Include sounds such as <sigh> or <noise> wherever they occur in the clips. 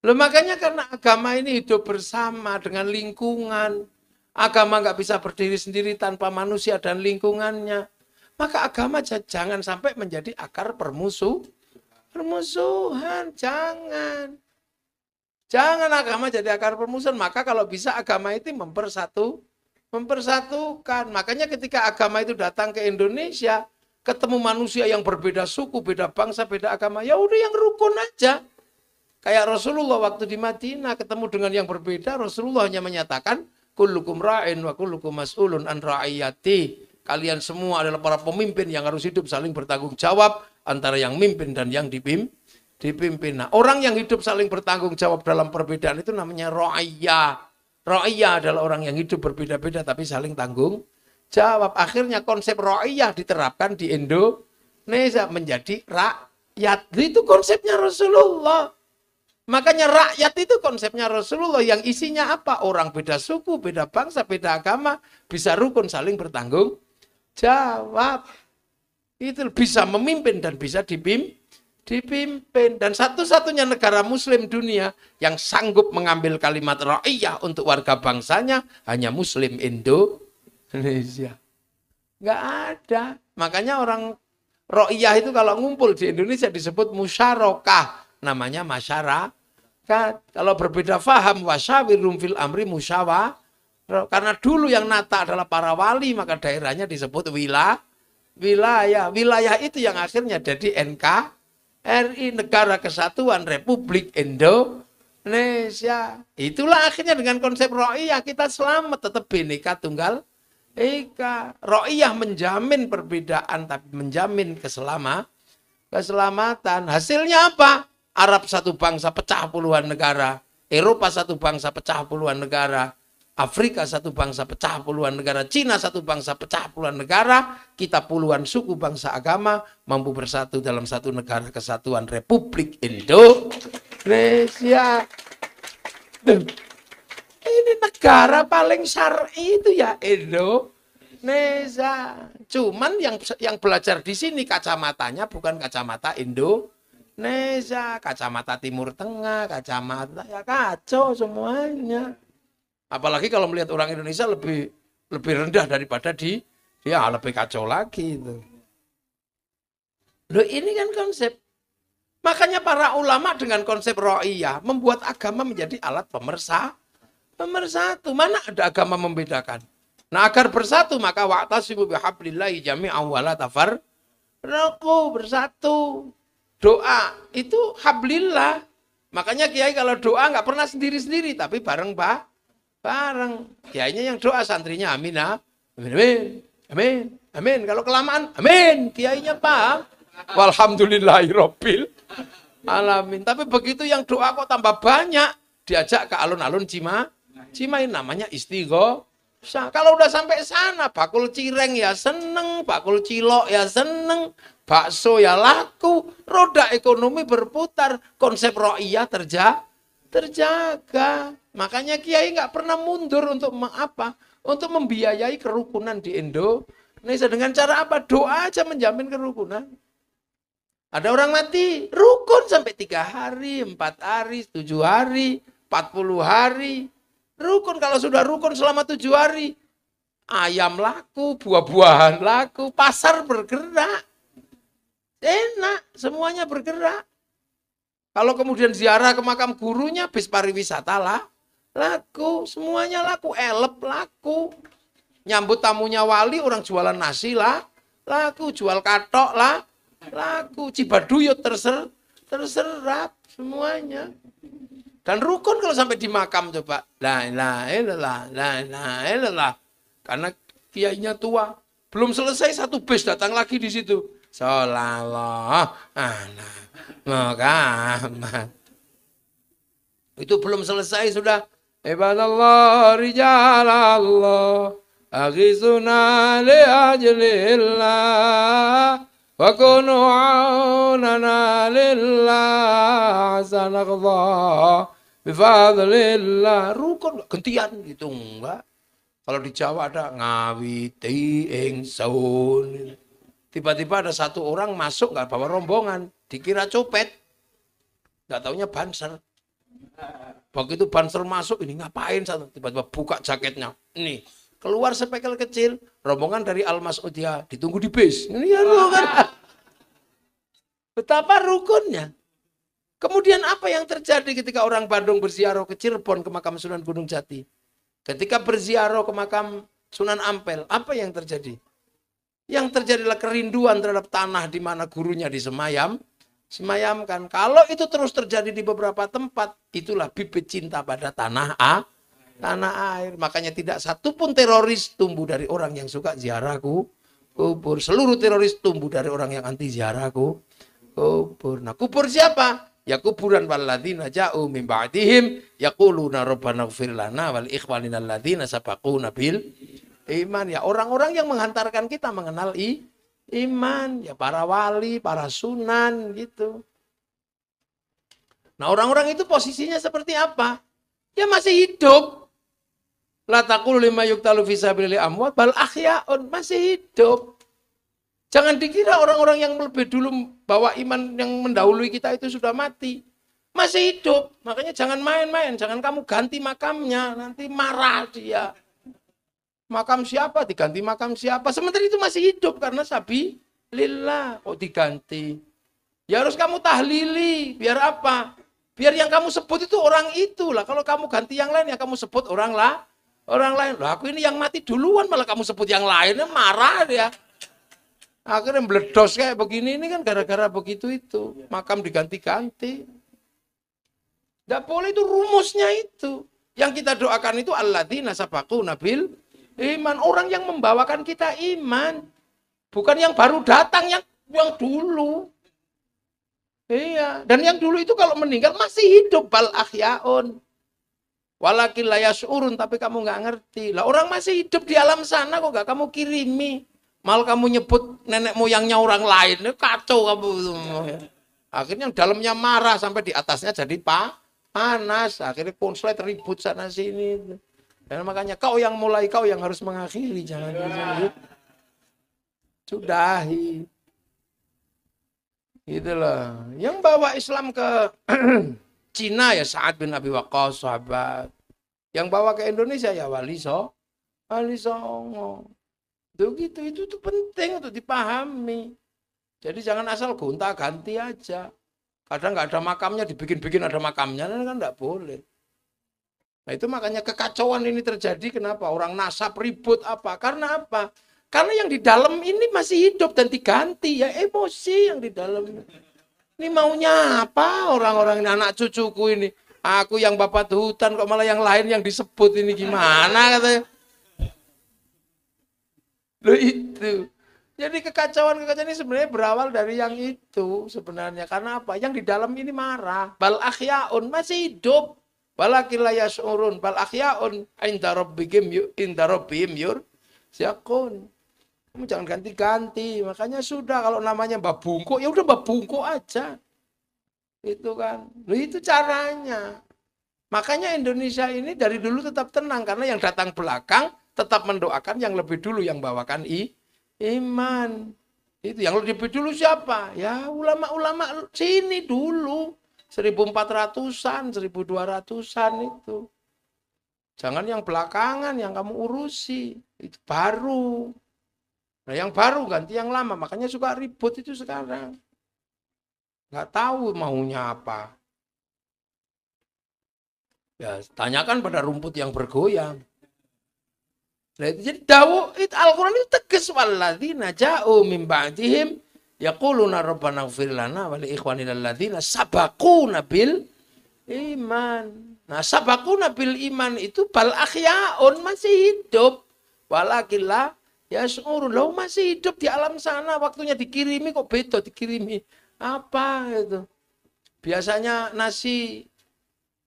Loh, makanya karena agama ini hidup bersama dengan lingkungan. Agama nggak bisa berdiri sendiri tanpa manusia dan lingkungannya. Maka agama jangan sampai menjadi akar permusuh. Permusuhan, jangan. Jangan agama jadi akar permusuhan. Maka kalau bisa agama itu mempersatu, mempersatukan. Makanya ketika agama itu datang ke Indonesia, ketemu manusia yang berbeda suku, beda bangsa, beda agama, ya udah yang rukun aja Kayak Rasulullah waktu di Madinah ketemu dengan yang berbeda, Rasulullah hanya menyatakan, Kullukum ra'in wa kullukum mas'ulun an ra'iyati. Kalian semua adalah para pemimpin yang harus hidup saling bertanggung jawab antara yang mimpin dan yang dipim, dipimpin. Nah, orang yang hidup saling bertanggung jawab dalam perbedaan itu namanya ra'iyah. Ra'iyah adalah orang yang hidup berbeda-beda tapi saling tanggung jawab. Akhirnya konsep ra'iyah diterapkan di Indonesia menjadi rakyat. Itu konsepnya Rasulullah. Makanya rakyat itu konsepnya Rasulullah yang isinya apa? Orang beda suku, beda bangsa, beda agama bisa rukun saling bertanggung jawab. Itu bisa memimpin dan bisa dipim, dipimpin. Dan satu-satunya negara muslim dunia yang sanggup mengambil kalimat ra'iyah untuk warga bangsanya hanya muslim Indonesia. Enggak ada. Makanya orang ra'iyah itu kalau ngumpul di Indonesia disebut musyarakah. Namanya masyarakat Kan? Kalau berbeda faham wasawirum fil amri musyawa. Karena dulu yang nata adalah para wali, maka daerahnya disebut wilayah. Wilayah, wilayah itu yang akhirnya jadi NK RI Negara Kesatuan Republik Indonesia. Itulah akhirnya dengan konsep ro'iyah kita selamat tetap bineka tunggal Ika ro'iyah menjamin perbedaan tapi menjamin keselamatan keselamatan. Hasilnya apa? Arab satu bangsa pecah puluhan negara, Eropa satu bangsa pecah puluhan negara, Afrika satu bangsa pecah puluhan negara, Cina satu bangsa pecah puluhan negara, kita puluhan suku bangsa agama mampu bersatu dalam satu negara kesatuan Republik Indonesia. Ini negara paling syar'i itu ya Indonesia. Cuman yang yang belajar di sini kacamatanya bukan kacamata Indo. Indonesia, kacamata Timur Tengah, kacamata ya kacau semuanya. Apalagi kalau melihat orang Indonesia lebih lebih rendah daripada di ya lebih kacau lagi itu. Loh ini kan konsep. Makanya para ulama dengan konsep ro'iyah membuat agama menjadi alat pemersa pemersatu. Mana ada agama membedakan? Nah agar bersatu maka wa'tasimu bihablillahi jami'an wa la roku bersatu doa itu hablillah. Makanya kiai kalau doa nggak pernah sendiri-sendiri, tapi bareng pak, bareng. Kiainya yang doa, santrinya aminah, amin, amin, amin, amin. Kalau kelamaan, amin. Kiainya pak, Walhamdulillahirobbil alamin. Tapi begitu yang doa kok tambah banyak diajak ke alun-alun Cima, Cimain namanya istigho, kalau udah sampai sana, bakul cireng ya seneng, bakul cilok ya seneng, bakso ya laku, roda ekonomi berputar, konsep ro'iyah terja terjaga. Makanya Kiai nggak pernah mundur untuk apa? Untuk membiayai kerukunan di Indo. Nah, dengan cara apa? Doa aja menjamin kerukunan. Ada orang mati, rukun sampai tiga hari, empat hari, tujuh hari, empat puluh hari, Rukun kalau sudah rukun selama tujuh hari. Ayam laku, buah-buahan laku, pasar bergerak. Enak, semuanya bergerak. Kalau kemudian ziarah ke makam gurunya, bis pariwisata lah. Laku, semuanya laku, elep laku. Nyambut tamunya wali, orang jualan nasi lah. Laku, jual katok lah. Laku, cibaduyut terser, terserap semuanya. Dan rukun kalau sampai di makam coba. La ilaha illallah, la la la Karena kiainya tua. Belum selesai satu bis datang lagi di situ. sallallahu ala Muhammad. Itu belum selesai sudah. Ibadallah rijalallah. aghizuna li ajlillah. وكونوا عوننا لله عسى نقضى bifadlillah rukun gentian gitu enggak kalau di Jawa ada ngawiti ingsun tiba-tiba ada satu orang masuk nggak bawa rombongan dikira copet nggak taunya banser begitu banser masuk ini ngapain satu tiba-tiba buka jaketnya nih keluar sepekel kecil, rombongan dari almas Odia ditunggu di bis. ya kan. Betapa rukunnya. Kemudian apa yang terjadi ketika orang Bandung berziarah ke Cirebon ke makam Sunan Gunung Jati? Ketika berziarah ke makam Sunan Ampel, apa yang terjadi? Yang terjadilah kerinduan terhadap tanah di mana gurunya disemayam, semayamkan. Kalau itu terus terjadi di beberapa tempat, itulah bibit cinta pada tanah A, tanah air. Makanya tidak satu pun teroris tumbuh dari orang yang suka ziarahku kubur. Seluruh teroris tumbuh dari orang yang anti ziarahku kubur. Nah, kubur siapa? Ya kuburan wal walladzina ja'u min ba'dihim yaquluna rabbana ighfir lana wal ikhwanina alladzina sabaquna bil iman. Ya orang-orang yang menghantarkan kita mengenal i, iman, ya para wali, para sunan gitu. Nah, orang-orang itu posisinya seperti apa? Ya masih hidup, lima yuk lima yuktalu fisabilillah amwat bal ahya'un masih hidup. Jangan dikira orang-orang yang lebih dulu bawa iman yang mendahului kita itu sudah mati. Masih hidup. Makanya jangan main-main, jangan kamu ganti makamnya, nanti marah dia. Makam siapa diganti makam siapa? Sementara itu masih hidup karena sabi lillah oh diganti. Ya harus kamu tahlili, biar apa? Biar yang kamu sebut itu orang itulah. Kalau kamu ganti yang lain ya kamu sebut orang lah orang lain lah aku ini yang mati duluan malah kamu sebut yang lainnya marah dia akhirnya meledos kayak begini ini kan gara-gara begitu itu makam diganti-ganti tidak boleh itu rumusnya itu yang kita doakan itu di nasabaku nabil iman orang yang membawakan kita iman bukan yang baru datang yang yang dulu iya dan yang dulu itu kalau meninggal masih hidup bal akhyaun Walakin layas urun tapi kamu nggak ngerti. Lah orang masih hidup di alam sana kok nggak kamu kirimi. Mal kamu nyebut nenek moyangnya orang lain, kacau kamu. Akhirnya dalamnya marah sampai di atasnya jadi pa panas. Akhirnya konslet ribut sana sini. Dan makanya kau yang mulai, kau yang harus mengakhiri. Jangan ya. Sudahi. Gitu loh. Yang bawa Islam ke <clears throat> Cina ya Sa'ad bin Abi Waqqas sahabat. Yang bawa ke Indonesia ya Wali So, Wali Songo. Itu gitu itu tuh penting untuk dipahami. Jadi jangan asal gonta ganti aja. Kadang nggak ada makamnya dibikin-bikin ada makamnya kan nggak boleh. Nah itu makanya kekacauan ini terjadi kenapa orang nasab ribut apa? Karena apa? Karena yang di dalam ini masih hidup dan diganti ya emosi yang di dalam. Ini. Ini maunya apa orang-orang ini anak cucuku ini? Aku yang bapak hutan kok malah yang lain yang disebut ini gimana katanya? Lo itu. Jadi kekacauan-kekacauan ini sebenarnya berawal dari yang itu sebenarnya. Karena apa? Yang di dalam ini marah. Bal akhyaun masih hidup. Walakila yas'urun bal akhyaun inda yu, inda rabbihim yur Siakun jangan ganti-ganti. Makanya sudah kalau namanya Mbak Bungko, ya udah Mbak Bungko aja. Itu kan. Nah, itu caranya. Makanya Indonesia ini dari dulu tetap tenang karena yang datang belakang tetap mendoakan yang lebih dulu yang bawakan i, iman. Itu yang lebih dulu siapa? Ya ulama-ulama sini dulu. 1400-an, 1200-an itu. Jangan yang belakangan yang kamu urusi. Itu baru. Nah, yang baru ganti yang lama, makanya suka ribut itu sekarang. Nggak tahu maunya apa. Ya, tanyakan pada rumput yang bergoyang. Nah, jadi dawu itu Al-Qur'an itu tegas walladzina ja'u min ba'dihim yaquluna rabbana ighfir lana wa li ikhwanina alladzina sabaquna bil iman. Nah, sabaquna nabil iman itu bal akhyaun masih hidup. Walakillah Ya syurun, lo masih hidup di alam sana, waktunya dikirimi kok beda, dikirimi apa itu. Biasanya nasi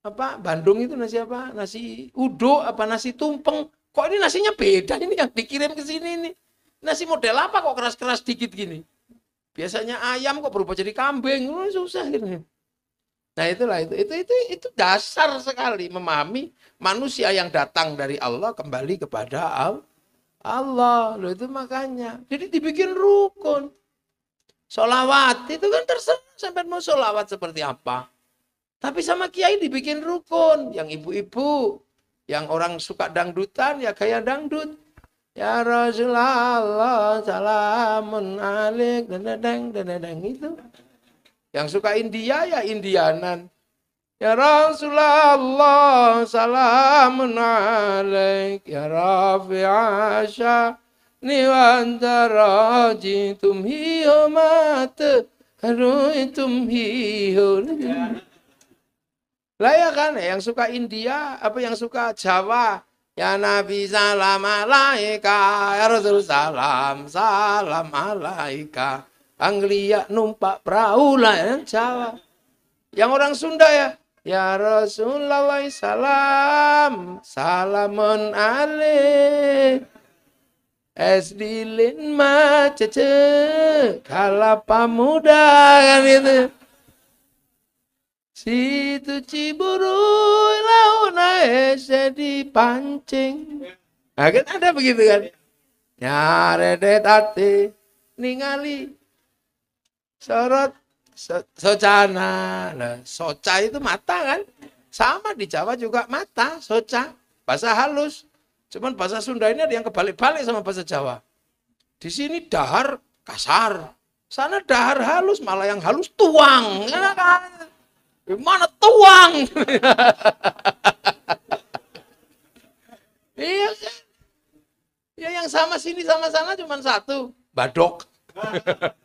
apa Bandung itu nasi apa? Nasi udo apa nasi tumpeng. Kok ini nasinya beda ini yang dikirim ke sini ini. Nasi model apa kok keras-keras dikit gini? Biasanya ayam kok berubah jadi kambing, lo oh, susah ini. Nah itulah itu. itu itu itu dasar sekali memahami manusia yang datang dari Allah kembali kepada Allah Allah lo itu makanya jadi dibikin rukun sholawat itu kan terserah sampai mau solawat seperti apa tapi sama kiai dibikin rukun yang ibu-ibu yang orang suka dangdutan ya kayak dangdut ya Rasulullah salamun alik dan deng itu yang suka India ya Indianan Ya Rasulullah salamun alaik Ya Rafi Asha ni raji tum hi ho mat haroi tum hi ho lah ya kan yang suka India apa yang suka Jawa Ya Nabi salam alaika Ya Rasul salam salam alaika Anglia numpak perahu lah ya Jawa Yang orang Sunda ya Ya Rasulullah salam Salamun ale Es dilin cece Kalapa muda kan si Situ ciburu launa ese dipancing Nah kan ada begitu kan Nyare hati Ningali Sorot so, socana nah, soca itu mata kan sama di Jawa juga mata soca bahasa halus cuman bahasa Sunda ini ada yang kebalik-balik sama bahasa Jawa di sini dahar kasar sana dahar halus malah yang halus tuang ya kan mana tuang <laughs> iya kan ya yang sama sini sama sana cuman satu badok <laughs>